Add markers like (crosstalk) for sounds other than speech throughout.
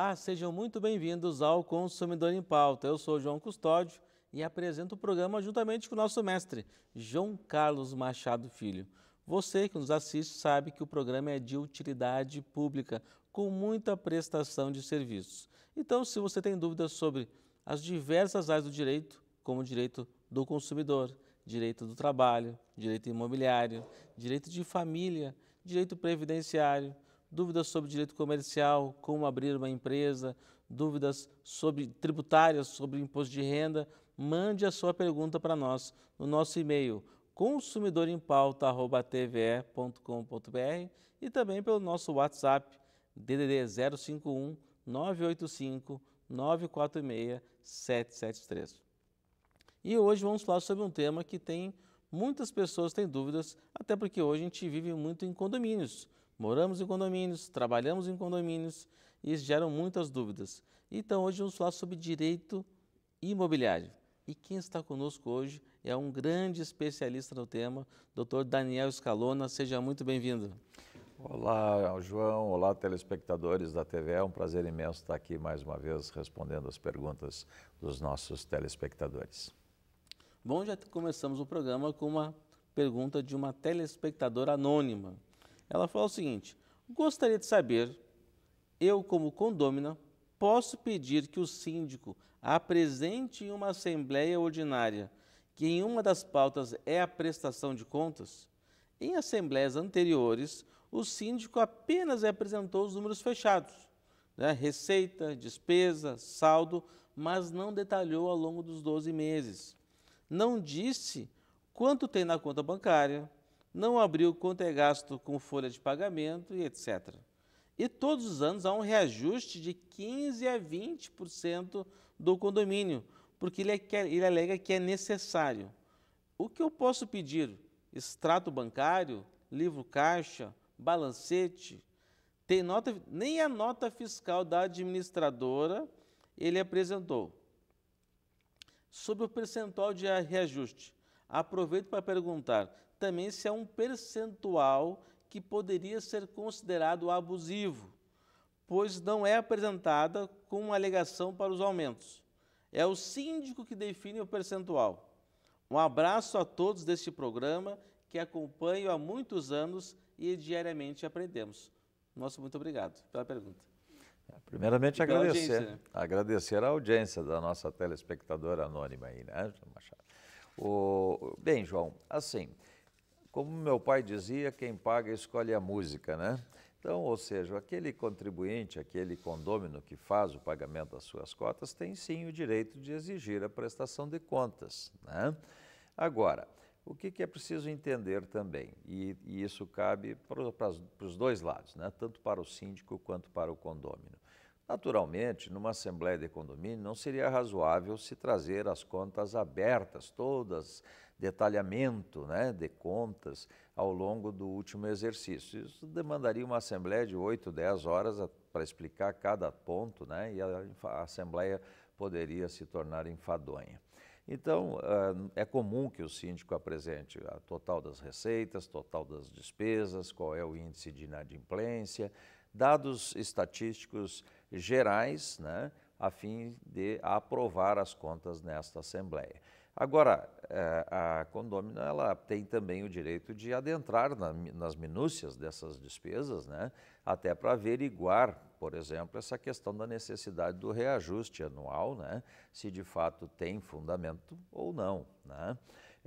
Olá, sejam muito bem-vindos ao Consumidor em Pauta. Eu sou João Custódio e apresento o programa juntamente com o nosso mestre, João Carlos Machado Filho. Você que nos assiste sabe que o programa é de utilidade pública, com muita prestação de serviços. Então, se você tem dúvidas sobre as diversas áreas do direito, como o direito do consumidor, direito do trabalho, direito imobiliário, direito de família, direito previdenciário, dúvidas sobre direito comercial, como abrir uma empresa, dúvidas sobre tributárias, sobre imposto de renda, mande a sua pergunta para nós no nosso e-mail consumidorempauta@tve.com.br e também pelo nosso WhatsApp DDD 051 985 946 773. E hoje vamos falar sobre um tema que tem muitas pessoas têm dúvidas, até porque hoje a gente vive muito em condomínios Moramos em condomínios, trabalhamos em condomínios e isso geram muitas dúvidas. Então hoje vamos falar sobre direito imobiliário. E quem está conosco hoje é um grande especialista no tema, Dr. Daniel Scalona. Seja muito bem-vindo. Olá, João. Olá, telespectadores da TV. É um prazer imenso estar aqui mais uma vez respondendo as perguntas dos nossos telespectadores. Bom, já começamos o programa com uma pergunta de uma telespectadora anônima. Ela falou o seguinte: gostaria de saber, eu como condômina, posso pedir que o síndico apresente em uma assembleia ordinária que em uma das pautas é a prestação de contas? Em assembleias anteriores, o síndico apenas apresentou os números fechados, né? receita, despesa, saldo, mas não detalhou ao longo dos 12 meses. Não disse quanto tem na conta bancária, não abriu quanto é gasto com folha de pagamento e etc. E todos os anos há um reajuste de 15% a 20% do condomínio, porque ele, é, é, ele alega que é necessário. O que eu posso pedir? Extrato bancário, livro caixa, balancete, tem nota, nem a nota fiscal da administradora ele apresentou. Sobre o percentual de reajuste, aproveito para perguntar também se é um percentual que poderia ser considerado abusivo, pois não é apresentada com uma alegação para os aumentos. É o síndico que define o percentual. Um abraço a todos deste programa que acompanho há muitos anos e diariamente aprendemos. Nosso muito obrigado pela pergunta. Primeiramente, agradecer. né? Agradecer a audiência da nossa telespectadora anônima aí, né, Machado? O, bem, João, assim, como meu pai dizia, quem paga escolhe a música, né? Então, ou seja, aquele contribuinte, aquele condômino que faz o pagamento das suas cotas, tem sim o direito de exigir a prestação de contas. Né? Agora, o que, é preciso entender também, e, e isso cabe para, para os dois lados, né? tanto para o síndico quanto para o condômino. Naturalmente, numa assembleia de condomínio, não seria razoável se trazer as contas abertas, todas detalhamento né, de contas ao longo do último exercício. Isso demandaria uma assembleia de 8, 10 horas para explicar cada ponto né, e a, a assembleia poderia se tornar enfadonha. Então, ah, é comum que o síndico apresente a total das receitas, total das despesas, qual é o índice de inadimplência, dados estatísticos gerais, né, a fim de aprovar as contas nesta Assembleia. Agora, é, a condômina ela tem também o direito de adentrar nas minúcias dessas despesas, né? até para averiguar, por exemplo, essa questão da necessidade do reajuste anual, né? se de fato tem fundamento ou não. Né?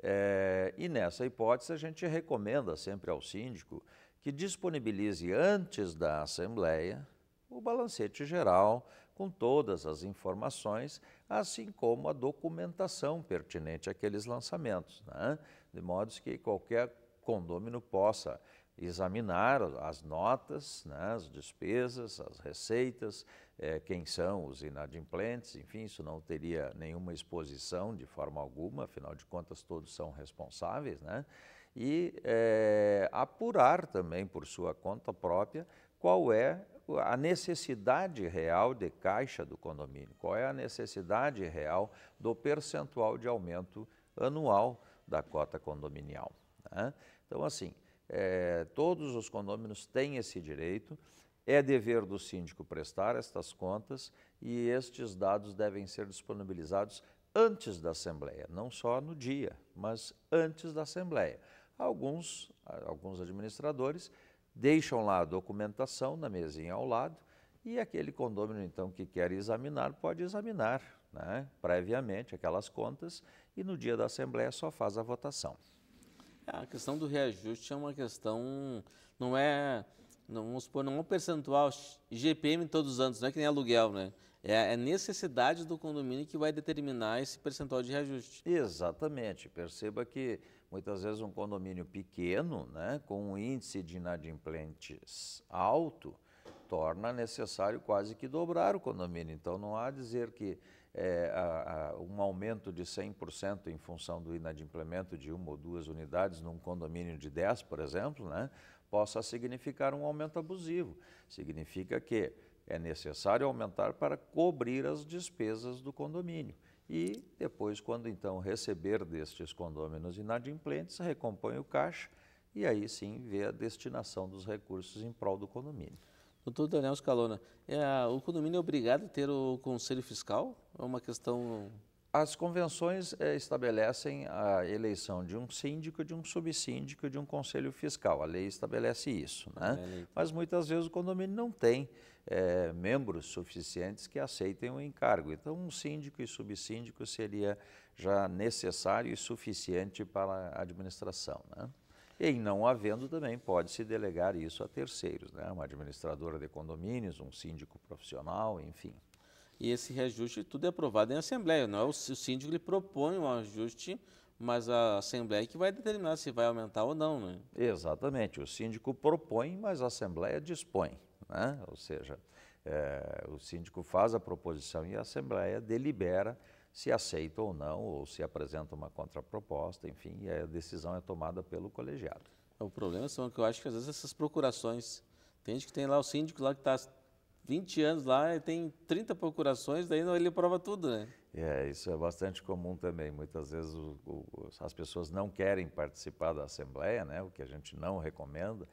É, e nessa hipótese, a gente recomenda sempre ao síndico que disponibilize antes da Assembleia o balancete geral com todas as informações assim como a documentação pertinente àqueles lançamentos, né? de modo que qualquer condômino possa examinar as notas, né, as despesas, as receitas, é, quem são os inadimplentes, enfim, isso não teria nenhuma exposição de forma alguma, afinal de contas todos são responsáveis, né? e é, apurar também por sua conta própria qual é a necessidade real de caixa do condomínio, qual é a necessidade real do percentual de aumento anual da cota condominial. Né? Então, assim, é, todos os condôminos têm esse direito, é dever do síndico prestar estas contas e estes dados devem ser disponibilizados antes da Assembleia, não só no dia, mas antes da Assembleia. Alguns, alguns administradores deixam lá a documentação na mesinha ao lado e aquele condômino então, que quer examinar, pode examinar né, previamente aquelas contas e no dia da Assembleia só faz a votação. É, a questão do reajuste é uma questão, não é, não, vamos supor, não é um percentual GPM todos os anos, não é que nem aluguel, né? É, é a necessidade do condomínio que vai determinar esse percentual de reajuste. Exatamente. Perceba que muitas vezes um condomínio pequeno, né, com um índice de inadimplentes alto, torna necessário quase que dobrar o condomínio. Então não há dizer que é, a, a, um aumento de 100% em função do inadimplemento de uma ou duas unidades num condomínio de 10, por exemplo, né, possa significar um aumento abusivo. Significa que é necessário aumentar para cobrir as despesas do condomínio. E depois, quando então receber destes condôminos inadimplentes, recompõe o caixa e aí sim vê a destinação dos recursos em prol do condomínio. Doutor Daniel Scalona, é, o condomínio é obrigado a ter o conselho fiscal? É uma questão as convenções eh, estabelecem a eleição de um síndico, de um subsíndico e de um conselho fiscal. A lei estabelece isso, né? É, Mas muitas vezes o condomínio não tem eh, membros suficientes que aceitem o encargo. Então, um síndico e subsíndico seria já necessário e suficiente para a administração, né? E não havendo também pode-se delegar isso a terceiros, né? Uma administradora de condomínios, um síndico profissional, enfim. E esse reajuste tudo é aprovado em assembleia, não é o síndico que propõe um ajuste, mas a assembleia é que vai determinar se vai aumentar ou não, né? Exatamente, o síndico propõe, mas a assembleia dispõe, né? Ou seja, é, o síndico faz a proposição e a assembleia delibera se aceita ou não, ou se apresenta uma contraproposta, enfim, e a decisão é tomada pelo colegiado. O problema são que eu acho que às vezes essas procurações, tem gente que tem lá o síndico lá que está 20 anos lá, tem 30 procurações, daí ele prova tudo, né? É, isso é bastante comum também. Muitas vezes o, o, as pessoas não querem participar da Assembleia, né, o que a gente não recomenda,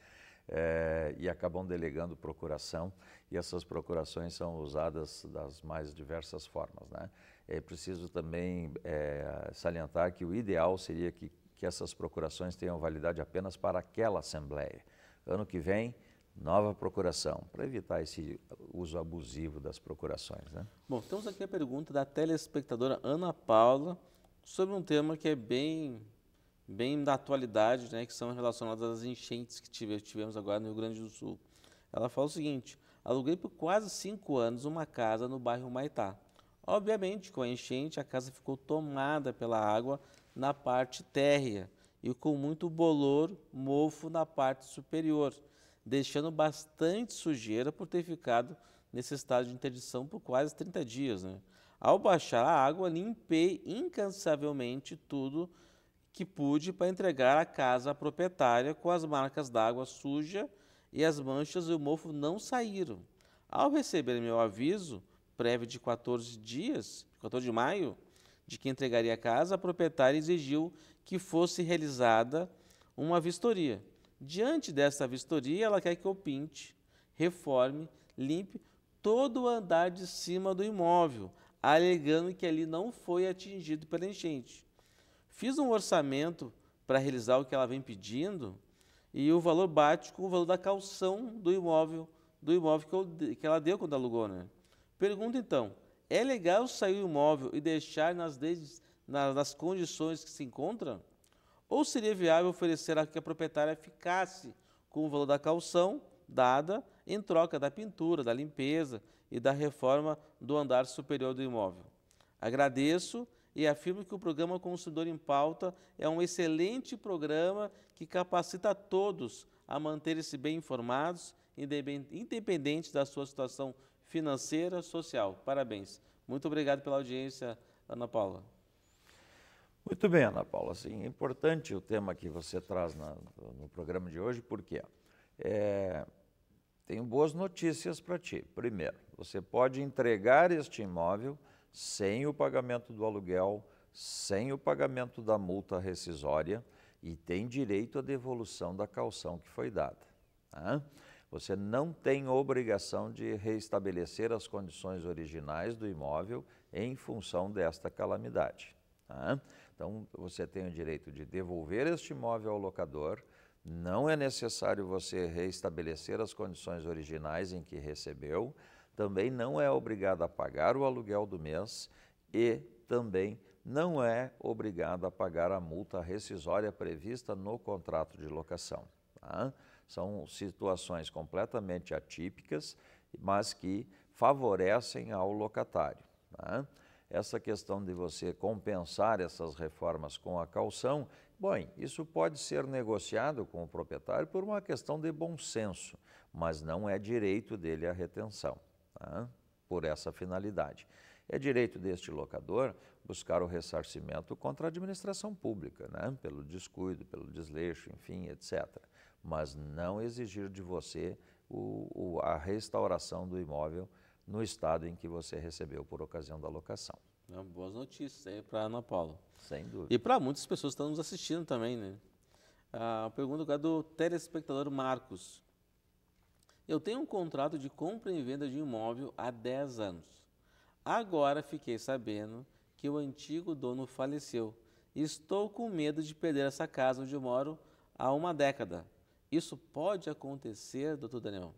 é, e acabam delegando procuração, e essas procurações são usadas das mais diversas formas. Né? É preciso também é, salientar que o ideal seria que, que essas procurações tenham validade apenas para aquela Assembleia. Ano que vem, nova procuração, para evitar esse uso abusivo das procurações. Né? Bom, temos aqui a pergunta da telespectadora Ana Paula sobre um tema que é bem, bem da atualidade, né, que são relacionadas às enchentes que tivemos agora no Rio Grande do Sul. Ela fala o seguinte, aluguei por quase cinco anos uma casa no bairro Maitá. Obviamente, com a enchente, a casa ficou tomada pela água na parte térrea e com muito bolor, mofo na parte superior deixando bastante sujeira por ter ficado nesse estado de interdição por quase 30 dias. Né? Ao baixar a água, limpei incansavelmente tudo que pude para entregar a casa à proprietária com as marcas d'água suja e as manchas e o mofo não saíram. Ao receber meu aviso, prévio de 14 dias, 14 de maio, de que entregaria a casa, a proprietária exigiu que fosse realizada uma vistoria. Diante dessa vistoria, ela quer que eu pinte, reforme, limpe todo o andar de cima do imóvel, alegando que ali não foi atingido pela enchente. Fiz um orçamento para realizar o que ela vem pedindo e o valor bate com o valor da calção do imóvel, do imóvel que, eu, que ela deu quando alugou, né? Pergunta então, é legal sair o imóvel e deixar nas, nas, nas condições que se encontra? Ou seria viável oferecer a que a proprietária ficasse com o valor da calção dada em troca da pintura, da limpeza e da reforma do andar superior do imóvel. Agradeço e afirmo que o programa Consumidor em Pauta é um excelente programa que capacita a todos a manterem-se bem informados, independente da sua situação financeira, social. Parabéns. Muito obrigado pela audiência, Ana Paula. Muito bem, Ana Paula. é importante o tema que você traz na, no programa de hoje, porque é, tenho boas notícias para ti. Primeiro, você pode entregar este imóvel sem o pagamento do aluguel, sem o pagamento da multa rescisória e tem direito à devolução da calção que foi dada. Tá? Você não tem obrigação de reestabelecer as condições originais do imóvel em função desta calamidade. Tá? Então, você tem o direito de devolver este imóvel ao locador, não é necessário você reestabelecer as condições originais em que recebeu, também não é obrigado a pagar o aluguel do mês e também não é obrigado a pagar a multa rescisória prevista no contrato de locação. Tá? São situações completamente atípicas, mas que favorecem ao locatário. Tá? essa questão de você compensar essas reformas com a calção, bom, isso pode ser negociado com o proprietário por uma questão de bom senso, mas não é direito dele a retenção, tá? por essa finalidade. É direito deste locador buscar o ressarcimento contra a administração pública, né? pelo descuido, pelo desleixo, enfim, etc. Mas não exigir de você o, o, a restauração do imóvel no estado em que você recebeu por ocasião da locação. É boas notícias aí é para Ana Paula. Sem dúvida. E para muitas pessoas que estão nos assistindo também, né? A pergunta é do telespectador Marcos. Eu tenho um contrato de compra e venda de imóvel há 10 anos. Agora fiquei sabendo que o antigo dono faleceu. Estou com medo de perder essa casa onde eu moro há uma década. Isso pode acontecer, doutor Daniel?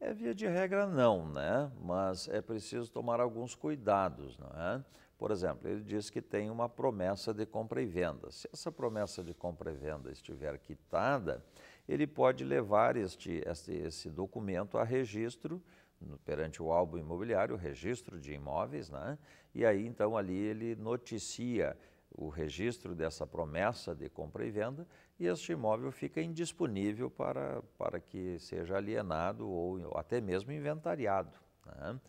É via de regra não, né? Mas é preciso tomar alguns cuidados, não é? Por exemplo, ele diz que tem uma promessa de compra e venda. Se essa promessa de compra e venda estiver quitada, ele pode levar este, este esse documento a registro no, perante o álbum imobiliário, o registro de imóveis, né? E aí então ali ele noticia o registro dessa promessa de compra e venda e este imóvel fica indisponível para, para que seja alienado ou até mesmo inventariado. Né?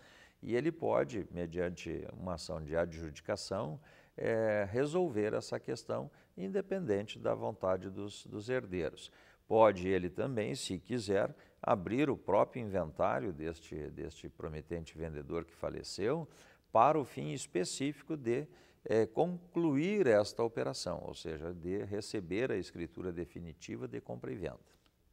E ele pode, mediante uma ação de adjudicação, é, resolver essa questão independente da vontade dos, dos herdeiros. Pode ele também, se quiser, abrir o próprio inventário deste, deste prometente vendedor que faleceu para o fim específico de é, concluir esta operação, ou seja, de receber a escritura definitiva de compra e venda.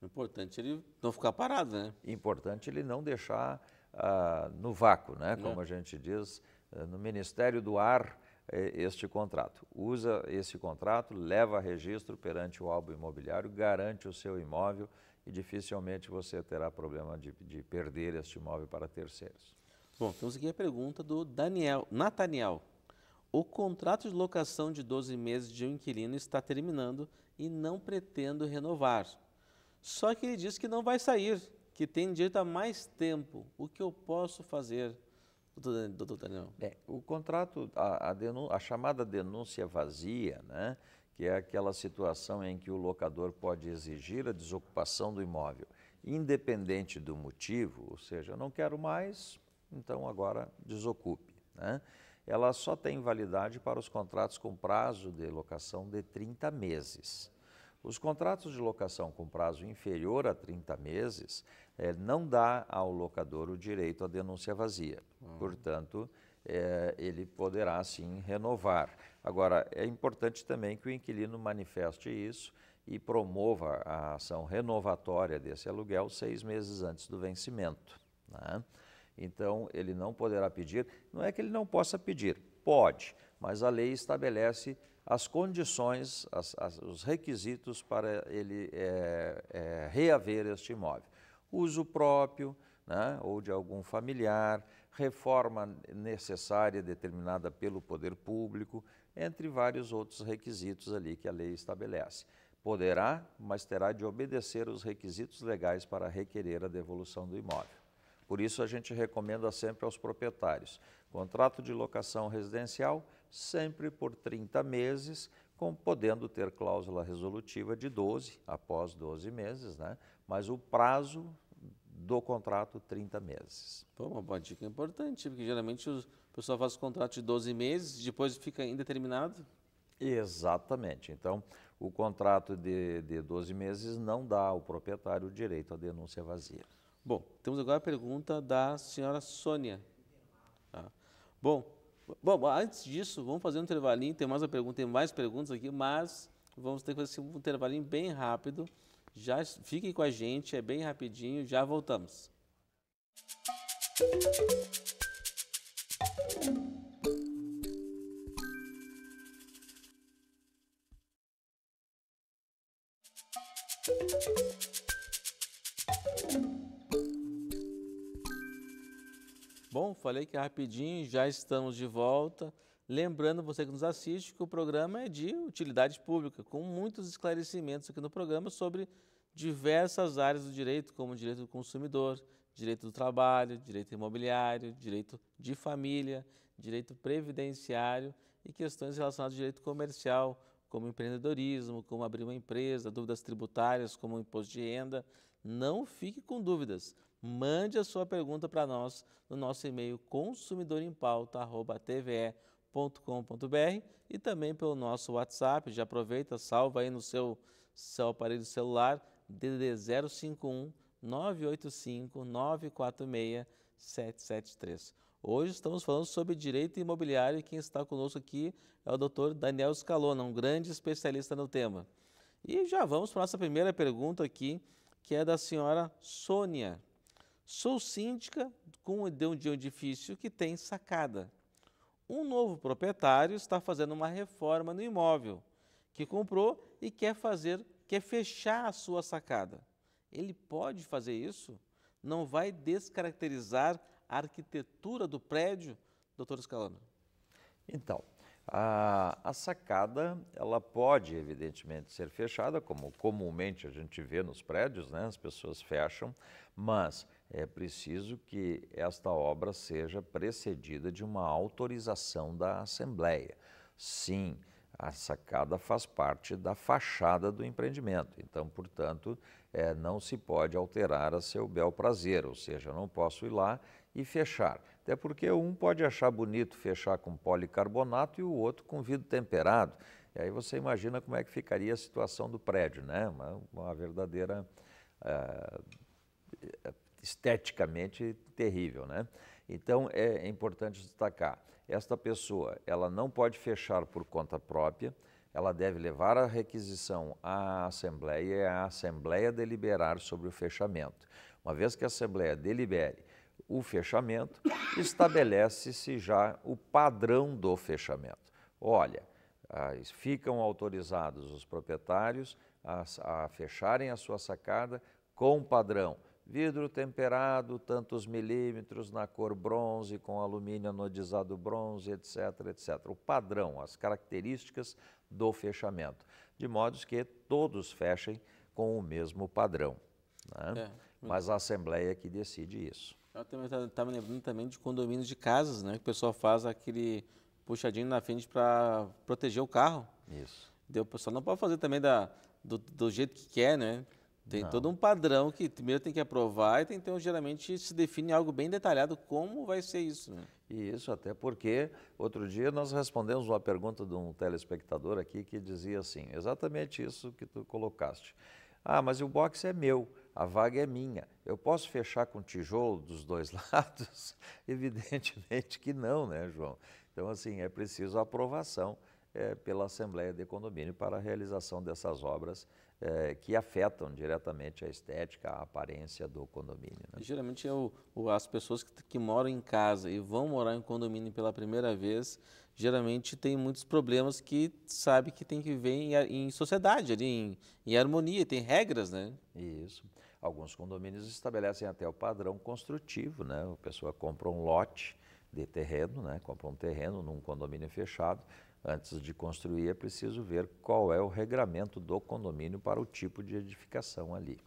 Importante ele não ficar parado, né? Importante ele não deixar ah, no vácuo, né? Como é. a gente diz, eh, no Ministério do Ar, eh, este contrato. Usa esse contrato, leva registro perante o álbum imobiliário, garante o seu imóvel e dificilmente você terá problema de, de perder este imóvel para terceiros. Bom, temos aqui a pergunta do Daniel, Nathaniel. O contrato de locação de 12 meses de um inquilino está terminando e não pretendo renovar. Só que ele diz que não vai sair, que tem direito a mais tempo. O que eu posso fazer, doutor Daniel? É, o contrato, a, a, a chamada denúncia vazia, né, que é aquela situação em que o locador pode exigir a desocupação do imóvel, independente do motivo, ou seja, não quero mais, então agora desocupe. Né? ela só tem validade para os contratos com prazo de locação de 30 meses. Os contratos de locação com prazo inferior a 30 meses eh, não dá ao locador o direito à denúncia vazia. Uhum. Portanto, eh, ele poderá sim renovar. Agora, é importante também que o inquilino manifeste isso e promova a ação renovatória desse aluguel seis meses antes do vencimento. Né? Então, ele não poderá pedir. Não é que ele não possa pedir, pode, mas a lei estabelece as condições, as, as, os requisitos para ele é, é, reaver este imóvel. Uso próprio, né, ou de algum familiar, reforma necessária determinada pelo poder público, entre vários outros requisitos ali que a lei estabelece. Poderá, mas terá de obedecer os requisitos legais para requerer a devolução do imóvel. Por isso, a gente recomenda sempre aos proprietários: contrato de locação residencial sempre por 30 meses, com, podendo ter cláusula resolutiva de 12, após 12 meses, né? mas o prazo do contrato 30 meses. Pô, uma boa dica importante, porque geralmente o pessoal faz o contrato de 12 meses, depois fica indeterminado. Exatamente. Então, o contrato de, de 12 meses não dá ao proprietário o direito à denúncia vazia. Bom, temos agora a pergunta da senhora Sônia. Tá? Bom, bom, antes disso, vamos fazer um intervalinho, tem mais uma pergunta, tem mais perguntas aqui, mas vamos ter que fazer um intervalinho bem rápido. Já fiquem com a gente, é bem rapidinho, já voltamos. Música falei que é rapidinho, já estamos de volta. Lembrando você que nos assiste que o programa é de utilidade pública, com muitos esclarecimentos aqui no programa sobre diversas áreas do direito, como direito do consumidor, direito do trabalho, direito imobiliário, direito de família, direito previdenciário e questões relacionadas ao direito comercial, como empreendedorismo, como abrir uma empresa, dúvidas tributárias, como imposto de renda. Não fique com dúvidas. Mande a sua pergunta para nós no nosso e-mail consumidorempauta@tve.com.br e também pelo nosso WhatsApp. Já aproveita, salva aí no seu, seu aparelho celular DDD 051 985 946 773. Hoje estamos falando sobre direito imobiliário e quem está conosco aqui é o Dr. Daniel Scalona, um grande especialista no tema. E já vamos para a nossa primeira pergunta aqui, que é da senhora Sônia. Sou síndica com de um edifício que tem sacada. Um novo proprietário está fazendo uma reforma no imóvel que comprou e quer fazer, quer fechar a sua sacada. Ele pode fazer isso? Não vai descaracterizar a arquitetura do prédio, doutor Escalano? Então, a, a, sacada, ela pode, evidentemente, ser fechada, como comumente a gente vê nos prédios, né? As pessoas fecham, mas é preciso que esta obra seja precedida de uma autorização da Assembleia. Sim, a sacada faz parte da fachada do empreendimento, então, portanto, é, não se pode alterar a seu bel prazer, ou seja, não posso ir lá e fechar. Até porque um pode achar bonito fechar com policarbonato e o outro com vidro temperado. E aí você imagina como é que ficaria a situação do prédio, né? Uma, uma verdadeira. Uh, esteticamente terrível, né? Então é, é importante destacar, esta pessoa, ela não pode fechar por conta própria, ela deve levar a requisição à Assembleia e é a Assembleia deliberar sobre o fechamento. Uma vez que a Assembleia delibere o fechamento, estabelece-se já o padrão do fechamento. Olha, ah, ficam autorizados os proprietários a, a fecharem a sua sacada com padrão Vidro temperado, tantos milímetros, na cor bronze, com alumínio anodizado bronze, etc, etc. O padrão, as características do fechamento, de modo que todos fechem com o mesmo padrão. Né? É, Mas a Assembleia que decide isso. Eu também estava me lembrando também de condomínios de casas, né? Que o pessoal faz aquele puxadinho na frente para proteger o carro. Isso. Deu, o pessoal não pode fazer também da, do, do jeito que quer, né? Tem não. todo um padrão que primeiro tem que aprovar e tem, então geralmente se define algo bem detalhado como vai ser isso. Né? E isso até porque outro dia nós respondemos uma pergunta de um telespectador aqui que dizia assim, exatamente isso que tu colocaste. Ah, mas o box é meu, a vaga é minha. Eu posso fechar com tijolo dos dois (laughs) lados? Evidentemente que não, né, João? Então assim, é preciso aprovação é, pela Assembleia de Condomínio para a realização dessas obras é, que afetam diretamente a estética, a aparência do condomínio. Né? Geralmente é o, o, as pessoas que, que moram em casa e vão morar em condomínio pela primeira vez, geralmente tem muitos problemas que sabe que tem que viver em, em sociedade, ali, em, em, harmonia, tem regras, né? Isso. Alguns condomínios estabelecem até o padrão construtivo, né? A pessoa compra um lote de terreno, né? compra um terreno num condomínio fechado Antes de construir, é preciso ver qual é o regramento do condomínio para o tipo de edificação ali.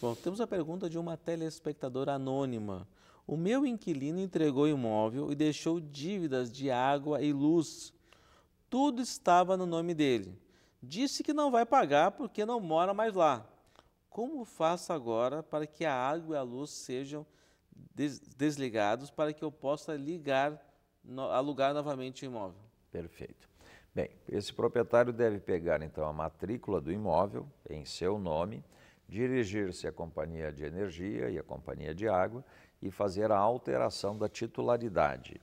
Bom, temos a pergunta de uma telespectadora anônima. O meu inquilino entregou imóvel e deixou dívidas de água e luz. Tudo estava no nome dele. Disse que não vai pagar porque não mora mais lá. Como faço agora para que a água e a luz sejam des desligados para que eu possa ligar, no alugar novamente o imóvel? Perfeito. Bem, esse proprietário deve pegar então a matrícula do imóvel em seu nome, dirigir-se à companhia de energia e à companhia de água e fazer a alteração da titularidade.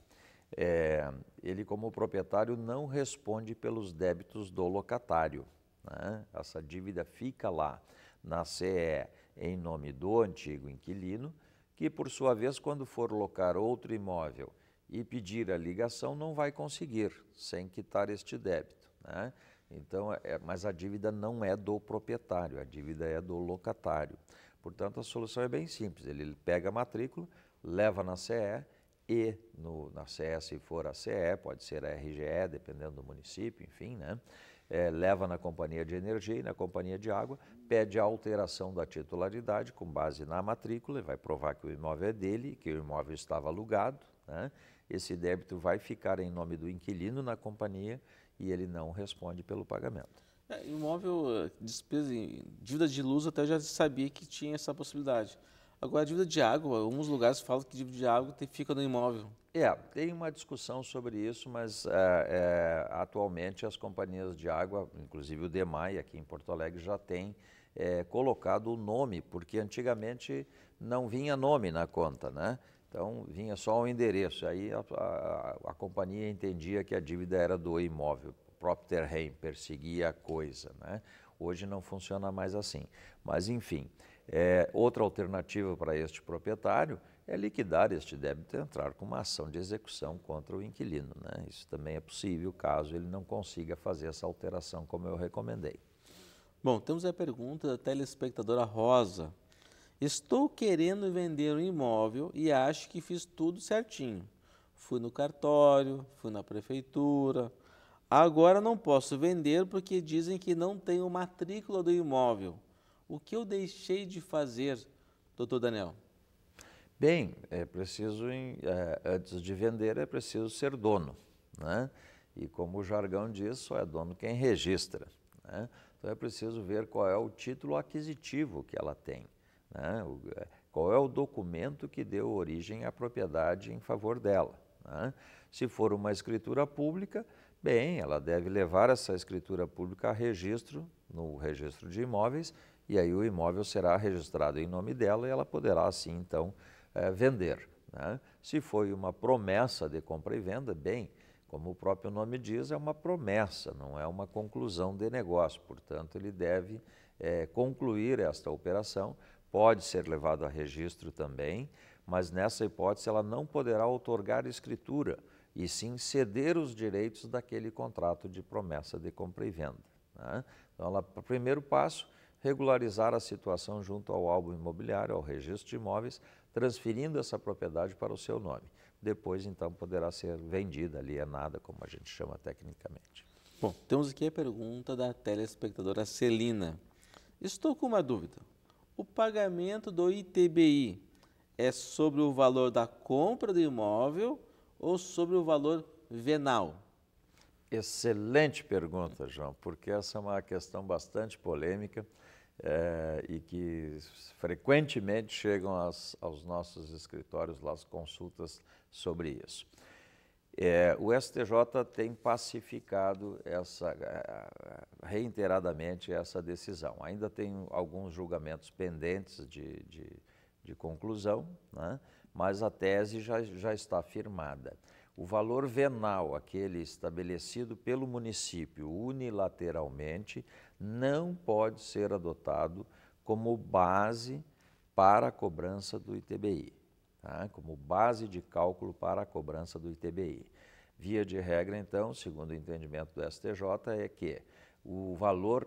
É, ele, como proprietário, não responde pelos débitos do locatário. Né? Essa dívida fica lá na CE em nome do antigo inquilino, que, por sua vez, quando for locar outro imóvel e pedir a ligação não vai conseguir sem quitar este débito. Né? Então, é, mas a dívida não é do proprietário, a dívida é do locatário. Portanto, a solução é bem simples: ele pega a matrícula, leva na CE e no, na CE, se for a CE, pode ser a RGE, dependendo do município, enfim, né? É, leva na companhia de energia e na companhia de água, pede a alteração da titularidade com base na matrícula, e vai provar que o imóvel é dele, que o imóvel estava alugado, né? esse débito vai ficar em nome do inquilino na companhia e ele não responde pelo pagamento. É, imóvel, despesa, dívida de luz até já sabia que tinha essa possibilidade. Agora, a dívida de água, alguns lugares falam que dívida de água fica no imóvel. É, tem uma discussão sobre isso, mas é, é, atualmente as companhias de água, inclusive o DEMAI aqui em Porto Alegre, já tem é, colocado o nome, porque antigamente não vinha nome na conta, né? Então vinha só o endereço. Aí a, a, a companhia entendia que a dívida era do imóvel. próprio terreno perseguia a coisa. Né? Hoje não funciona mais assim. Mas, enfim, é, outra alternativa para este proprietário é liquidar este débito e entrar com uma ação de execução contra o inquilino. Né? Isso também é possível caso ele não consiga fazer essa alteração como eu recomendei. Bom, temos a pergunta da telespectadora Rosa. Estou querendo vender um imóvel e acho que fiz tudo certinho. Fui no cartório, fui na prefeitura. Agora não posso vender porque dizem que não tenho matrícula do imóvel. O que eu deixei de fazer, doutor Daniel? Bem, é preciso, é, antes de vender, é preciso ser dono. Né? E como o jargão diz, só é dono quem registra. Né? Então é preciso ver qual é o título aquisitivo que ela tem. Né? O, eh, qual é o documento que deu origem à propriedade em favor dela? Né? Se for uma escritura pública, bem, ela deve levar essa escritura pública a registro, no registro de imóveis, e aí o imóvel será registrado em nome dela e ela poderá, assim, então, eh, vender. Né? Se foi uma promessa de compra e venda, bem, como o próprio nome diz, é uma promessa, não é uma conclusão de negócio. Portanto, ele deve eh, concluir esta operação pode ser levado a registro também, mas nessa hipótese ela não poderá outorgar escritura e sim ceder os direitos daquele contrato de promessa de compra e venda. Né? Então, ela, o primeiro passo, regularizar a situação junto ao álbum imobiliário, ao registro de imóveis, transferindo essa propriedade para o seu nome. Depois, então, poderá ser vendida, alienada, como a gente chama tecnicamente. Bom, temos aqui a pergunta da telespectadora Celina. Estou com uma dúvida. O pagamento do ITBI é sobre o valor da compra do imóvel ou sobre o valor venal? Excelente pergunta, João, porque essa é uma questão bastante polêmica é, e que frequentemente chegam aos nossos escritórios lá as consultas sobre isso. É, o STJ tem pacificado essa, reiteradamente essa decisão. Ainda tem alguns julgamentos pendentes de, de, de conclusão, né? mas a tese já, já está firmada. O valor venal, aquele estabelecido pelo município unilateralmente, não pode ser adotado como base para a cobrança do ITBI. Né, como base de cálculo para a cobrança do ITBI. Via de regra, então, segundo o entendimento do STJ, é que o valor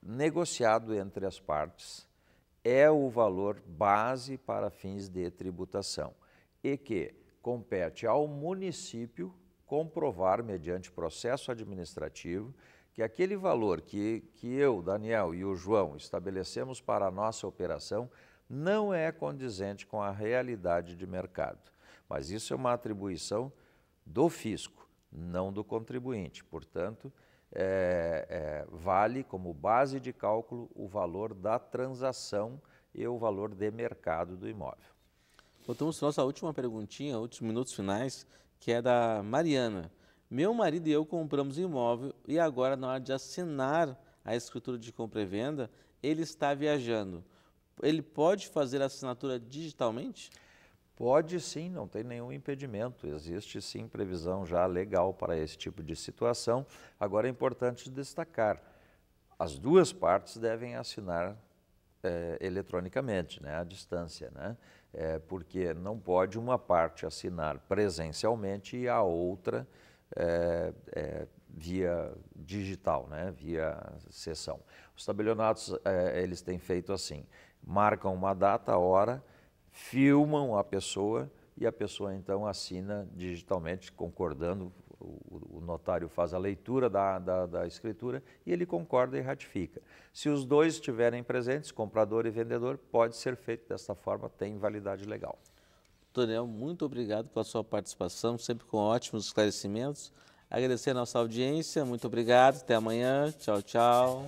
negociado entre as partes é o valor base para fins de tributação e que compete ao município comprovar, mediante processo administrativo, que aquele valor que, que eu, Daniel e o João estabelecemos para a nossa operação não é condizente com a realidade de mercado. Mas isso é uma atribuição do fisco, não do contribuinte. Portanto, é, é, vale como base de cálculo o valor da transação e o valor de mercado do imóvel. Voltamos para nossa última perguntinha, últimos minutos finais, que é da Mariana. Meu marido e eu compramos imóvel e agora, na hora de assinar a escritura de compra e venda, ele está viajando ele pode fazer a assinatura digitalmente? Pode sim, não tem nenhum impedimento. Existe sim previsão já legal para esse tipo de situação. Agora é importante destacar: as duas partes devem assinar é, eletronicamente, né, à distância, né? É, porque não pode uma parte assinar presencialmente e a outra é, via digital, né, via sessão. Os tabelionatos, eles têm feito assim, marcam uma data, a hora, filmam a pessoa e a pessoa então assina digitalmente, concordando. O, notário faz a leitura da, da, da escritura e ele concorda e ratifica. Se os dois estiverem presentes, comprador e vendedor, pode ser feito desta forma, tem validade legal. Daniel, muito obrigado pela sua participação, sempre com ótimos esclarecimentos. Agradecer a nossa audiência, muito obrigado, até amanhã, tchau, tchau.